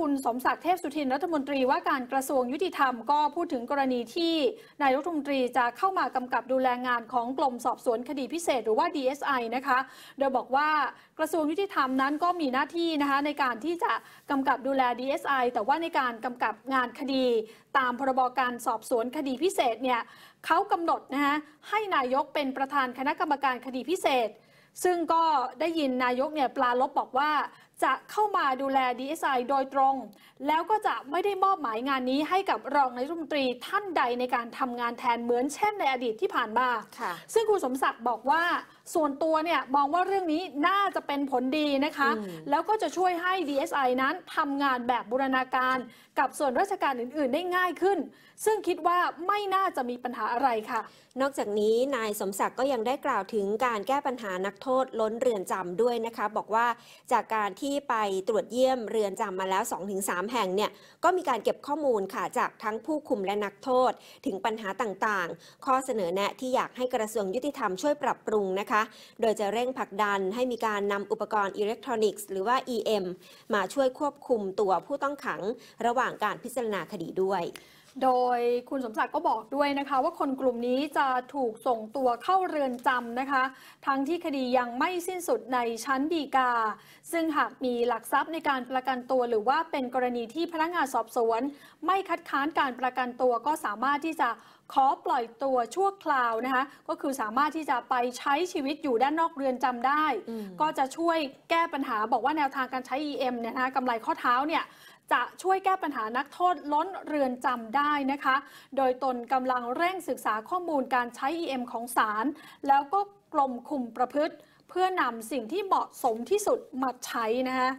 คุณสมศักดิ์เทพสุทินรัฐมนตรีว่าการกระทรวงยุติธรรมก็พูดถึงกรณีที่นายรัฐมนตรีจะเข้ามากำกับดูแลงานของกลมสอบสวนคดีพิเศษหรือว่า DSI นะคะโดยบอกว่ากระทรวงยุติธรรมนั้นก็มีหน้าที่นะคะในการที่จะกำกับดูแล DSI แต่ว่าในการกำกับงานคดีตามพรบการสอบสวนคดีพิเศษเนี่ยเขากำหนดนะคะให้นายกเป็นประธานคณะกรรมการคดีพิเศษ ซึ่งก็ได้ยินนายกเนี่ยปลาลบบอกว่าจะเข้ามาดูแลดีเอสไอโดยตรง แล้วก็จะไม่ได้มอบหมายงานนี้ให้กับรองนายรัฐมนตรีท่านใดในการทำงานแทนเหมือนเช่นในอดีตที่ผ่านมา ซึ่งคุณสมศักดิ์บอกว่าส่วนตัวเนี่ยมองว่าเรื่องนี้น่าจะเป็นผลดีนะคะ แล้วก็จะช่วยให้ DSI นั้นทำงานแบบบูรณาการ กับส่วนราชการอื่น ๆ ได้ง่ายขึ้น ซึ่งคิดว่าไม่น่าจะมีปัญหาอะไรค่ะ นอกจากนี้นายสมศักดิ์ก็ยังได้กล่าวถึงการแก้ปัญหานักโทษล้นเรือนจำด้วยนะคะ บอกว่าจากการที่ที่ไปตรวจเยี่ยมเรือนจำมาแล้ว 2-3 แห่งเนี่ยก็มีการเก็บข้อมูลค่ะจากทั้งผู้คุมและนักโทษ ถึงปัญหาต่างๆ ข้อเสนอแนะที่อยากให้กระทรวงยุติธรรมช่วยปรับปรุงนะคะ โดยจะเร่งผลักดันให้มีการนำอุปกรณ์อิเล็กทรอนิกส์หรือว่า EM มาช่วยควบคุมตัวผู้ต้องขังระหว่างการพิจารณาคดีด้วยโดยคุณสมศักดิ์ก็บอกด้วยนะคะว่าคนกลุ่มนี้จะถูกส่งตัวเข้าเรือนจำนะคะ ทั้งที่คดียังไม่สิ้นสุดในชั้นฎีกา ซึ่งหากมีหลักทรัพย์ในการประกันตัวหรือว่าเป็นกรณีที่พนักงานสอบสวนไม่คัดค้านการประกันตัวก็สามารถที่จะขอปล่อยตัวชั่วคราวนะคะ ก็คือสามารถที่จะไปใช้ชีวิตอยู่ด้านนอกเรือนจำได้ ก็จะช่วยแก้ปัญหาบอกว่าแนวทางการใช้ EM เนี่ยนะคะกำไรข้อเท้าเนี่ยจะช่วยแก้ปัญหานักโทษล้นเรือนจำได้นะคะ โดยตนกำลังเร่งศึกษาข้อมูลการใช้ EM ของศาลแล้วก็กลมคุมประพฤติ เพื่อนำสิ่งที่เหมาะสมที่สุดมาใช้นะคะ